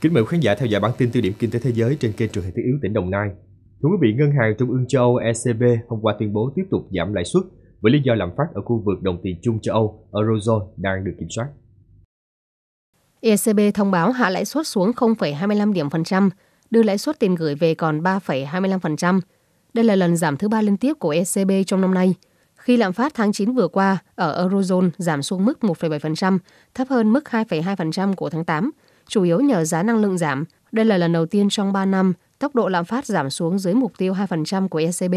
Kính mời khán giả theo dõi bản tin tiêu điểm kinh tế thế giới trên kênh truyền hình thiết yếu tỉnh Đồng Nai. Thưa quý vị, Ngân hàng Trung ương châu Âu e ECB hôm qua tuyên bố tiếp tục giảm lãi suất với lý do lạm phát ở khu vực đồng tiền chung châu Âu Eurozone đang được kiểm soát. ECB thông báo hạ lãi suất xuống 0,25 điểm phần trăm, đưa lãi suất tiền gửi về còn 3,25%. Đây là lần giảm thứ ba liên tiếp của ECB trong năm nay, khi lạm phát tháng 9 vừa qua ở Eurozone giảm xuống mức 1,7%, thấp hơn mức 2,2% của tháng 8 chủ yếu nhờ giá năng lượng giảm. Đây là lần đầu tiên trong 3 năm, tốc độ lạm phát giảm xuống dưới mục tiêu 2% của ECB.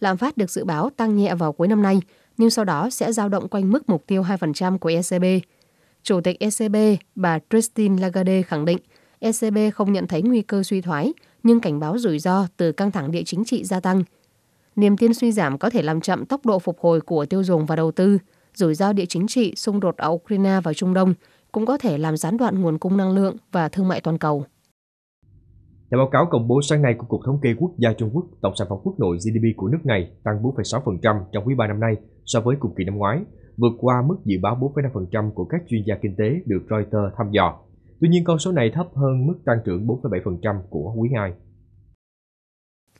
Lạm phát được dự báo tăng nhẹ vào cuối năm nay, nhưng sau đó sẽ dao động quanh mức mục tiêu 2% của ECB. Chủ tịch ECB, bà Christine Lagarde khẳng định, ECB không nhận thấy nguy cơ suy thoái, nhưng cảnh báo rủi ro từ căng thẳng địa chính trị gia tăng. Niềm tin suy giảm có thể làm chậm tốc độ phục hồi của tiêu dùng và đầu tư, rủi ro địa chính trị, xung đột ở Ukraine và Trung Đông cũng có thể làm gián đoạn nguồn cung năng lượng và thương mại toàn cầu. Theo báo cáo công bố sáng nay của Cục Thống kê Quốc gia Trung Quốc, tổng sản phẩm quốc nội GDP của nước này tăng 4,6% trong quý 3 năm nay so với cùng kỳ năm ngoái, vượt qua mức dự báo 4,5% của các chuyên gia kinh tế được Reuters thăm dò. Tuy nhiên, con số này thấp hơn mức tăng trưởng 4,7% của quý 2.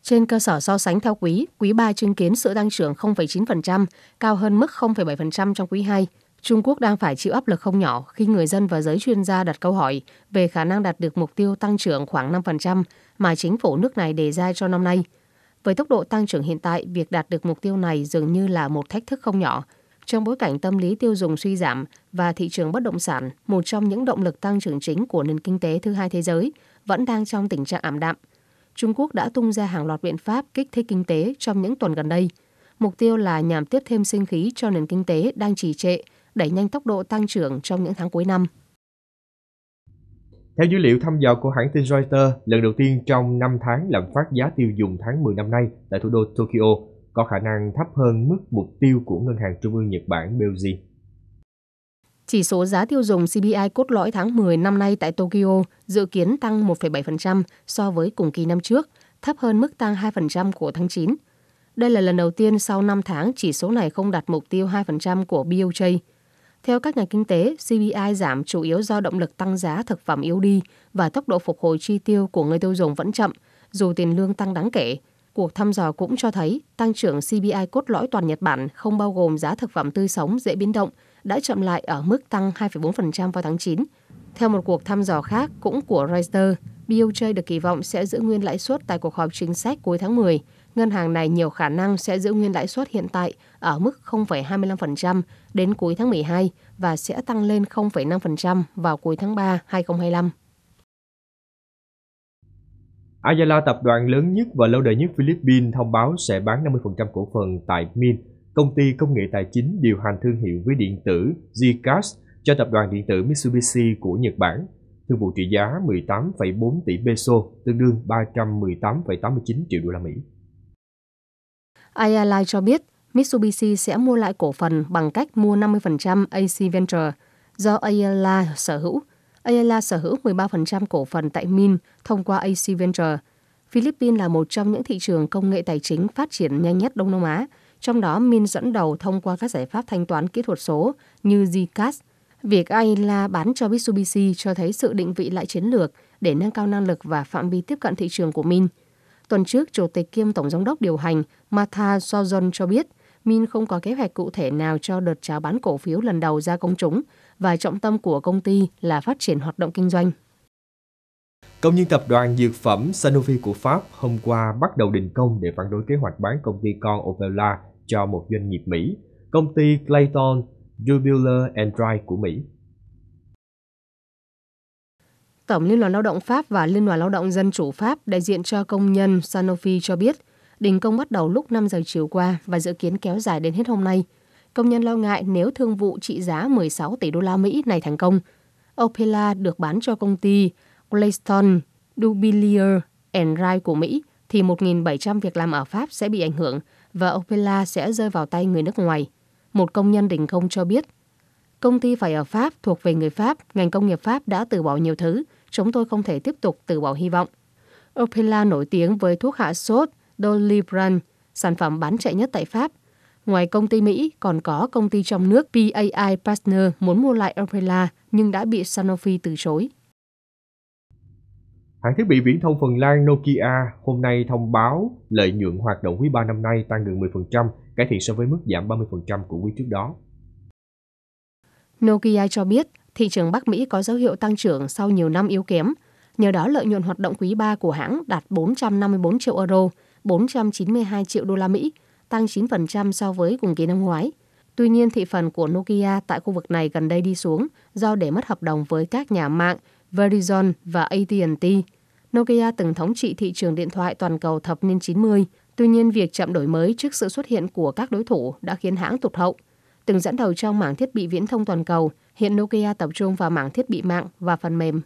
Trên cơ sở so sánh theo quý, quý 3 chứng kiến sự tăng trưởng 0,9%, cao hơn mức 0,7% trong quý 2. Trung Quốc đang phải chịu áp lực không nhỏ khi người dân và giới chuyên gia đặt câu hỏi về khả năng đạt được mục tiêu tăng trưởng khoảng 5% mà chính phủ nước này đề ra cho năm nay. Với tốc độ tăng trưởng hiện tại, việc đạt được mục tiêu này dường như là một thách thức không nhỏ. Trong bối cảnh tâm lý tiêu dùng suy giảm và thị trường bất động sản, một trong những động lực tăng trưởng chính của nền kinh tế thứ hai thế giới, vẫn đang trong tình trạng ảm đạm. Trung Quốc đã tung ra hàng loạt biện pháp kích thích kinh tế trong những tuần gần đây. Mục tiêu là nhằm tiếp thêm sinh khí cho nền kinh tế đang trì trệ – đẩy nhanh tốc độ tăng trưởng trong những tháng cuối năm. Theo dữ liệu thăm dò của hãng tin Reuters, lần đầu tiên trong 5 tháng lạm phát giá tiêu dùng tháng 10 năm nay tại thủ đô Tokyo có khả năng thấp hơn mức mục tiêu của Ngân hàng Trung ương Nhật Bản BOJ. Chỉ số giá tiêu dùng CPI cốt lõi tháng 10 năm nay tại Tokyo dự kiến tăng 1,7% so với cùng kỳ năm trước, thấp hơn mức tăng 2% của tháng 9. Đây là lần đầu tiên sau 5 tháng chỉ số này không đạt mục tiêu 2% của BOJ. Theo các nhà kinh tế, CPI giảm chủ yếu do động lực tăng giá thực phẩm yếu đi và tốc độ phục hồi chi tiêu của người tiêu dùng vẫn chậm, dù tiền lương tăng đáng kể. Cuộc thăm dò cũng cho thấy tăng trưởng CPI cốt lõi toàn Nhật Bản không bao gồm giá thực phẩm tươi sống dễ biến động đã chậm lại ở mức tăng 2,4% vào tháng 9. Theo một cuộc thăm dò khác cũng của Reuters, BOJ được kỳ vọng sẽ giữ nguyên lãi suất tại cuộc họp chính sách cuối tháng 10, ngân hàng này nhiều khả năng sẽ giữ nguyên lãi suất hiện tại ở mức 0,25% đến cuối tháng 12 và sẽ tăng lên 0,5% vào cuối tháng 3 2025. Ayala, tập đoàn lớn nhất và lâu đời nhất Philippines, thông báo sẽ bán 50% cổ phần tại Min, công ty công nghệ tài chính điều hành thương hiệu với điện tử Zcash cho tập đoàn điện tử Mitsubishi của Nhật Bản. Thương vụ trị giá 18,4 tỷ peso, tương đương 318,89 triệu đô la Mỹ. Ayala cho biết Mitsubishi sẽ mua lại cổ phần bằng cách mua 50% AC Venture do Ayala sở hữu. Ayala sở hữu 13% cổ phần tại Min thông qua AC Venture. Philippines là một trong những thị trường công nghệ tài chính phát triển nhanh nhất Đông Nam Á, trong đó Min dẫn đầu thông qua các giải pháp thanh toán kỹ thuật số như Zcash. Việc Ayala bán cho Mitsubishi cho thấy sự định vị lại chiến lược để nâng cao năng lực và phạm vi tiếp cận thị trường của Min. Tuần trước, Chủ tịch kiêm Tổng Giám đốc điều hành Martha Sojon cho biết Min không có kế hoạch cụ thể nào cho đợt chào bán cổ phiếu lần đầu ra công chúng và trọng tâm của công ty là phát triển hoạt động kinh doanh. Công nhân tập đoàn dược phẩm Sanofi của Pháp hôm qua bắt đầu đình công để phản đối kế hoạch bán công ty con Opella cho một doanh nghiệp Mỹ, công ty Clayton Jubiler Dry của Mỹ. Tổng Liên đoàn Lao động Pháp và Liên đoàn Lao động Dân chủ Pháp đại diện cho công nhân Sanofi cho biết, đình công bắt đầu lúc 5 giờ chiều qua và dự kiến kéo dài đến hết hôm nay. Công nhân lo ngại nếu thương vụ trị giá 16 tỷ đô la Mỹ này thành công. Opela được bán cho công ty Glayston, Dubilier and Enright của Mỹ thì 1.700 việc làm ở Pháp sẽ bị ảnh hưởng và Opela sẽ rơi vào tay người nước ngoài. Một công nhân đình công cho biết Công ty phải ở Pháp thuộc về người Pháp, ngành công nghiệp Pháp đã từ bỏ nhiều thứ. Chúng tôi không thể tiếp tục từ bỏ hy vọng. Opella nổi tiếng với thuốc hạ sốt Dolibran, sản phẩm bán chạy nhất tại Pháp. Ngoài công ty Mỹ, còn có công ty trong nước PAI Partner muốn mua lại Opella nhưng đã bị Sanofi từ chối. Hãng thiết bị viễn thông Phần Lan Nokia hôm nay thông báo lợi nhuận hoạt động quý 3 năm nay tăng gần 10%, cải thiện so với mức giảm 30% của quý trước đó. Nokia cho biết thị trường Bắc Mỹ có dấu hiệu tăng trưởng sau nhiều năm yếu kém. Nhờ đó lợi nhuận hoạt động quý 3 của hãng đạt 454 triệu euro, 492 triệu đô la Mỹ, tăng 9% so với cùng kỳ năm ngoái. Tuy nhiên, thị phần của Nokia tại khu vực này gần đây đi xuống do để mất hợp đồng với các nhà mạng Verizon và AT&T. Nokia từng thống trị thị trường điện thoại toàn cầu thập niên 90. Tuy nhiên, việc chậm đổi mới trước sự xuất hiện của các đối thủ đã khiến hãng tụt hậu từng dẫn đầu trong mảng thiết bị viễn thông toàn cầu, hiện Nokia tập trung vào mảng thiết bị mạng và phần mềm.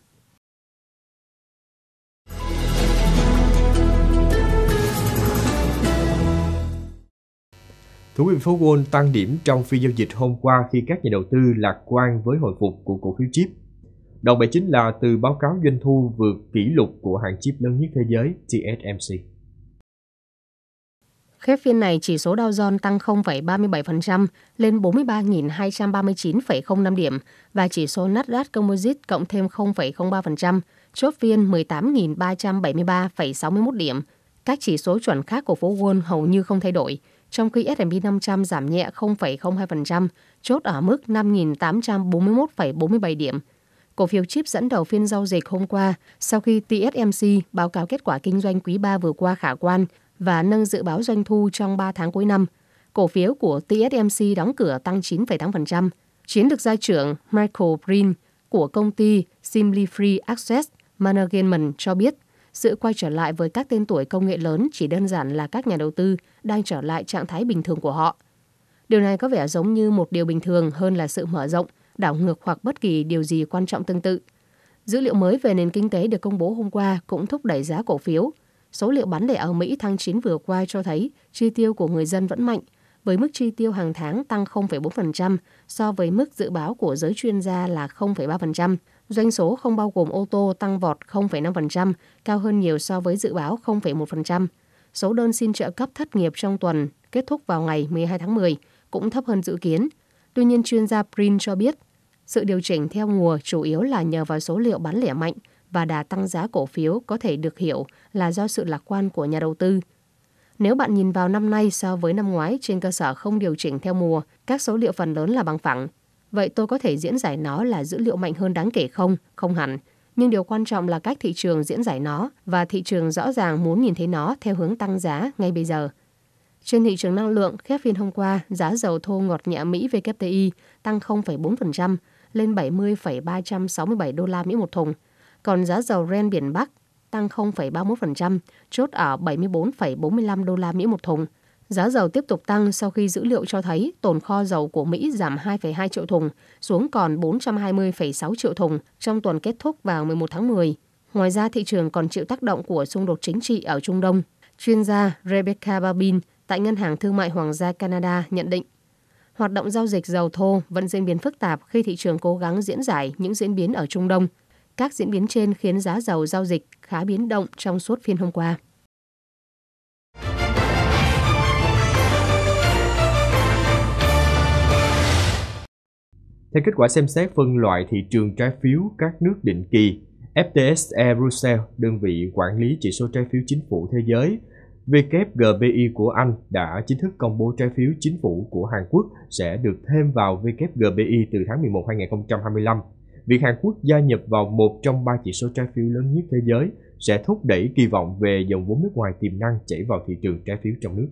Thủ biên phố Wall tăng điểm trong phiên giao dịch hôm qua khi các nhà đầu tư lạc quan với hồi phục của cổ phiếu chip. Đầu bài chính là từ báo cáo doanh thu vượt kỷ lục của hãng chip lớn nhất thế giới TSMC. Khép phiên này, chỉ số Dow Jones tăng 0,37% lên 43.239,05 điểm và chỉ số Nasdaq Composite cộng thêm 0,03%, chốt phiên 18.373,61 điểm. Các chỉ số chuẩn khác của phố Wall hầu như không thay đổi, trong khi S&P 500 giảm nhẹ 0,02%, chốt ở mức 5.841,47 điểm. Cổ phiếu chip dẫn đầu phiên giao dịch hôm qua sau khi TSMC báo cáo kết quả kinh doanh quý 3 vừa qua khả quan và nâng dự báo doanh thu trong 3 tháng cuối năm. Cổ phiếu của TSMC đóng cửa tăng 9,8%. Chiến lược gia trưởng Michael Green của công ty Simply Free Access Management cho biết, sự quay trở lại với các tên tuổi công nghệ lớn chỉ đơn giản là các nhà đầu tư đang trở lại trạng thái bình thường của họ. Điều này có vẻ giống như một điều bình thường hơn là sự mở rộng, đảo ngược hoặc bất kỳ điều gì quan trọng tương tự. Dữ liệu mới về nền kinh tế được công bố hôm qua cũng thúc đẩy giá cổ phiếu, Số liệu bán lẻ ở Mỹ tháng 9 vừa qua cho thấy chi tiêu của người dân vẫn mạnh, với mức chi tiêu hàng tháng tăng 0,4% so với mức dự báo của giới chuyên gia là 0,3%. Doanh số không bao gồm ô tô tăng vọt 0,5%, cao hơn nhiều so với dự báo 0,1%. Số đơn xin trợ cấp thất nghiệp trong tuần kết thúc vào ngày 12 tháng 10 cũng thấp hơn dự kiến. Tuy nhiên, chuyên gia Prin cho biết, sự điều chỉnh theo mùa chủ yếu là nhờ vào số liệu bán lẻ mạnh – và đà tăng giá cổ phiếu có thể được hiểu là do sự lạc quan của nhà đầu tư. Nếu bạn nhìn vào năm nay so với năm ngoái trên cơ sở không điều chỉnh theo mùa, các số liệu phần lớn là bằng phẳng. Vậy tôi có thể diễn giải nó là dữ liệu mạnh hơn đáng kể không? Không hẳn. Nhưng điều quan trọng là cách thị trường diễn giải nó và thị trường rõ ràng muốn nhìn thấy nó theo hướng tăng giá ngay bây giờ. Trên thị trường năng lượng, khép phiên hôm qua, giá dầu thô ngọt nhẹ Mỹ WTI tăng 0,4% lên 70,367 đô la Mỹ một thùng còn giá dầu ren biển Bắc tăng 0,31%, chốt ở 74,45 đô la Mỹ một thùng. Giá dầu tiếp tục tăng sau khi dữ liệu cho thấy tồn kho dầu của Mỹ giảm 2,2 triệu thùng xuống còn 420,6 triệu thùng trong tuần kết thúc vào 11 tháng 10. Ngoài ra, thị trường còn chịu tác động của xung đột chính trị ở Trung Đông. Chuyên gia Rebecca Babin tại Ngân hàng Thương mại Hoàng gia Canada nhận định, hoạt động giao dịch dầu thô vẫn diễn biến phức tạp khi thị trường cố gắng diễn giải những diễn biến ở Trung Đông – các diễn biến trên khiến giá dầu giao dịch khá biến động trong suốt phiên hôm qua. Theo kết quả xem xét phân loại thị trường trái phiếu các nước định kỳ, FTSE Russell, đơn vị quản lý chỉ số trái phiếu chính phủ thế giới, WGBI của Anh đã chính thức công bố trái phiếu chính phủ của Hàn Quốc sẽ được thêm vào WGBI từ tháng 11 2025 việc Hàn Quốc gia nhập vào một trong ba chỉ số trái phiếu lớn nhất thế giới sẽ thúc đẩy kỳ vọng về dòng vốn nước ngoài tiềm năng chảy vào thị trường trái phiếu trong nước.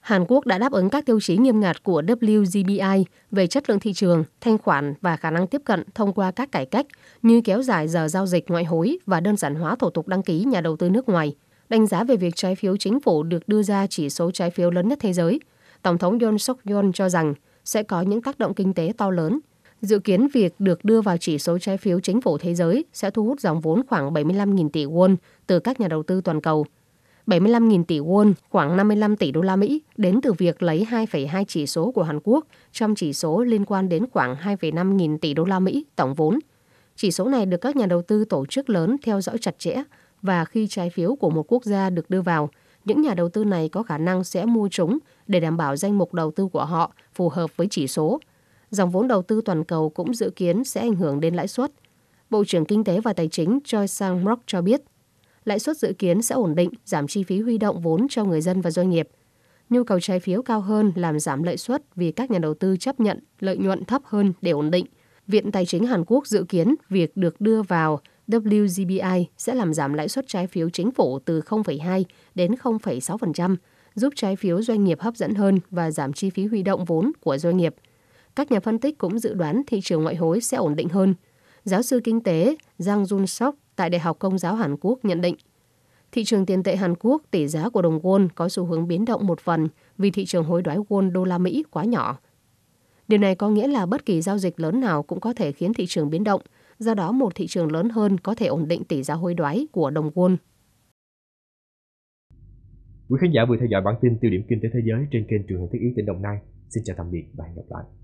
Hàn Quốc đã đáp ứng các tiêu chí nghiêm ngặt của WGBI về chất lượng thị trường, thanh khoản và khả năng tiếp cận thông qua các cải cách như kéo dài giờ giao dịch ngoại hối và đơn giản hóa thủ tục đăng ký nhà đầu tư nước ngoài. Đánh giá về việc trái phiếu chính phủ được đưa ra chỉ số trái phiếu lớn nhất thế giới, Tổng thống Yoon suk yeol cho rằng sẽ có những tác động kinh tế to lớn Dự kiến việc được đưa vào chỉ số trái phiếu chính phủ thế giới sẽ thu hút dòng vốn khoảng 75.000 tỷ won từ các nhà đầu tư toàn cầu. 75.000 tỷ won, khoảng 55 tỷ đô la Mỹ, đến từ việc lấy 2,2 chỉ số của Hàn Quốc trong chỉ số liên quan đến khoảng 2,5 nghìn tỷ đô la Mỹ tổng vốn. Chỉ số này được các nhà đầu tư tổ chức lớn theo dõi chặt chẽ và khi trái phiếu của một quốc gia được đưa vào, những nhà đầu tư này có khả năng sẽ mua chúng để đảm bảo danh mục đầu tư của họ phù hợp với chỉ số – dòng vốn đầu tư toàn cầu cũng dự kiến sẽ ảnh hưởng đến lãi suất. Bộ trưởng Kinh tế và Tài chính Choi Sang-mok cho biết, lãi suất dự kiến sẽ ổn định, giảm chi phí huy động vốn cho người dân và doanh nghiệp. Nhu cầu trái phiếu cao hơn làm giảm lợi suất vì các nhà đầu tư chấp nhận lợi nhuận thấp hơn để ổn định. Viện Tài chính Hàn Quốc dự kiến việc được đưa vào WGBI sẽ làm giảm lãi suất trái phiếu chính phủ từ 0,2 đến 0,6%, giúp trái phiếu doanh nghiệp hấp dẫn hơn và giảm chi phí huy động vốn của doanh nghiệp – các nhà phân tích cũng dự đoán thị trường ngoại hối sẽ ổn định hơn. Giáo sư kinh tế Jang Jun Sok tại Đại học Công giáo Hàn Quốc nhận định, thị trường tiền tệ Hàn Quốc tỷ giá của đồng won có xu hướng biến động một phần vì thị trường hối đoái won đô la Mỹ quá nhỏ. Điều này có nghĩa là bất kỳ giao dịch lớn nào cũng có thể khiến thị trường biến động, do đó một thị trường lớn hơn có thể ổn định tỷ giá hối đoái của đồng won. Quý khán giả vừa theo dõi bản tin tiêu điểm kinh tế thế giới trên kênh truyền hình Thiết Yếu tỉnh Đồng Nai. Xin chào tạm biệt và hẹn gặp lại.